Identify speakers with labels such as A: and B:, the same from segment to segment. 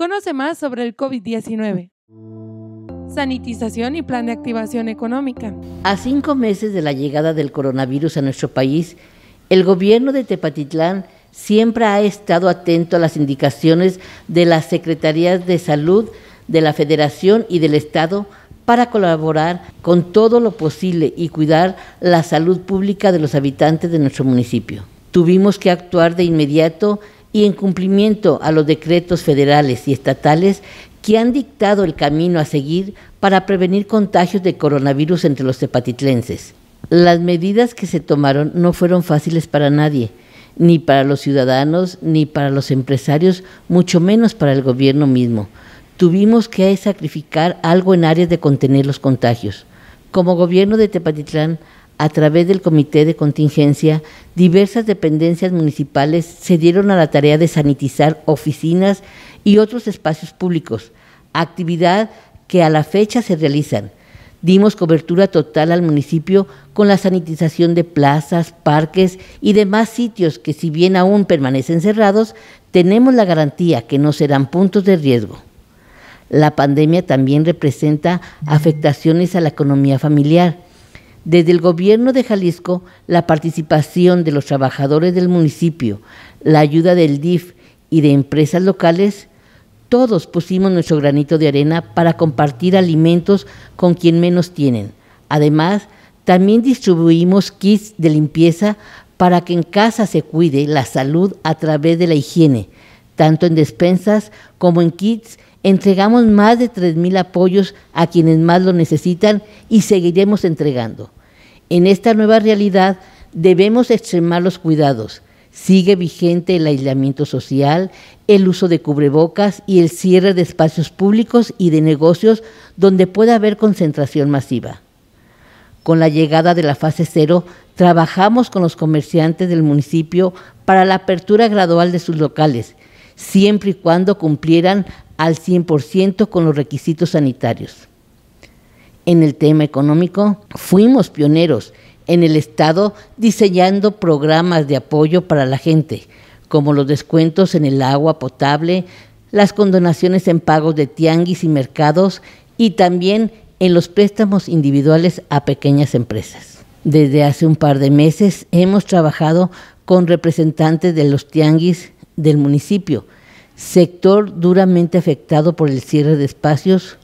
A: Conoce más sobre el COVID-19. Sanitización y plan de activación económica. A cinco meses de la llegada del coronavirus a nuestro país, el gobierno de Tepatitlán siempre ha estado atento a las indicaciones de las Secretarías de Salud de la Federación y del Estado para colaborar con todo lo posible y cuidar la salud pública de los habitantes de nuestro municipio. Tuvimos que actuar de inmediato y en cumplimiento a los decretos federales y estatales que han dictado el camino a seguir para prevenir contagios de coronavirus entre los tepatitlenses. Las medidas que se tomaron no fueron fáciles para nadie, ni para los ciudadanos, ni para los empresarios, mucho menos para el gobierno mismo. Tuvimos que sacrificar algo en áreas de contener los contagios. Como gobierno de Tepatitlán, a través del Comité de Contingencia, diversas dependencias municipales se dieron a la tarea de sanitizar oficinas y otros espacios públicos, actividad que a la fecha se realizan. Dimos cobertura total al municipio con la sanitización de plazas, parques y demás sitios que si bien aún permanecen cerrados, tenemos la garantía que no serán puntos de riesgo. La pandemia también representa afectaciones a la economía familiar desde el gobierno de Jalisco la participación de los trabajadores del municipio, la ayuda del DIF y de empresas locales, todos pusimos nuestro granito de arena para compartir alimentos con quien menos tienen. Además, también distribuimos kits de limpieza para que en casa se cuide la salud a través de la higiene. Tanto en despensas como en kits entregamos más de 3.000 apoyos a quienes más lo necesitan y seguiremos entregando. En esta nueva realidad debemos extremar los cuidados. Sigue vigente el aislamiento social, el uso de cubrebocas y el cierre de espacios públicos y de negocios donde pueda haber concentración masiva. Con la llegada de la fase cero, trabajamos con los comerciantes del municipio para la apertura gradual de sus locales, siempre y cuando cumplieran al 100% con los requisitos sanitarios en el tema económico, fuimos pioneros en el Estado diseñando programas de apoyo para la gente, como los descuentos en el agua potable, las condonaciones en pagos de tianguis y mercados y también en los préstamos individuales a pequeñas empresas. Desde hace un par de meses hemos trabajado con representantes de los tianguis del municipio, sector duramente afectado por el cierre de espacios.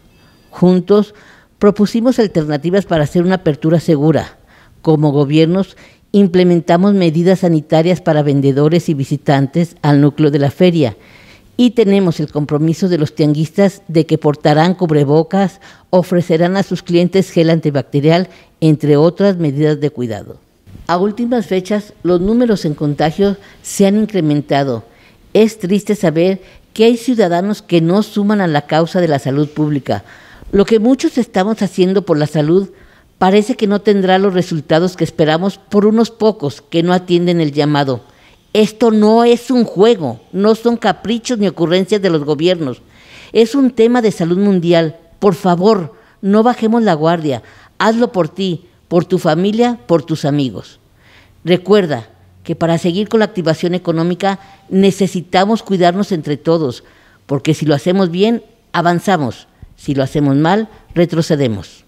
A: Juntos Propusimos alternativas para hacer una apertura segura. Como gobiernos, implementamos medidas sanitarias para vendedores y visitantes al núcleo de la feria y tenemos el compromiso de los tianguistas de que portarán cubrebocas, ofrecerán a sus clientes gel antibacterial, entre otras medidas de cuidado. A últimas fechas, los números en contagios se han incrementado. Es triste saber que hay ciudadanos que no suman a la causa de la salud pública, lo que muchos estamos haciendo por la salud parece que no tendrá los resultados que esperamos por unos pocos que no atienden el llamado. Esto no es un juego, no son caprichos ni ocurrencias de los gobiernos. Es un tema de salud mundial. Por favor, no bajemos la guardia. Hazlo por ti, por tu familia, por tus amigos. Recuerda que para seguir con la activación económica necesitamos cuidarnos entre todos, porque si lo hacemos bien, avanzamos. Si lo hacemos mal, retrocedemos.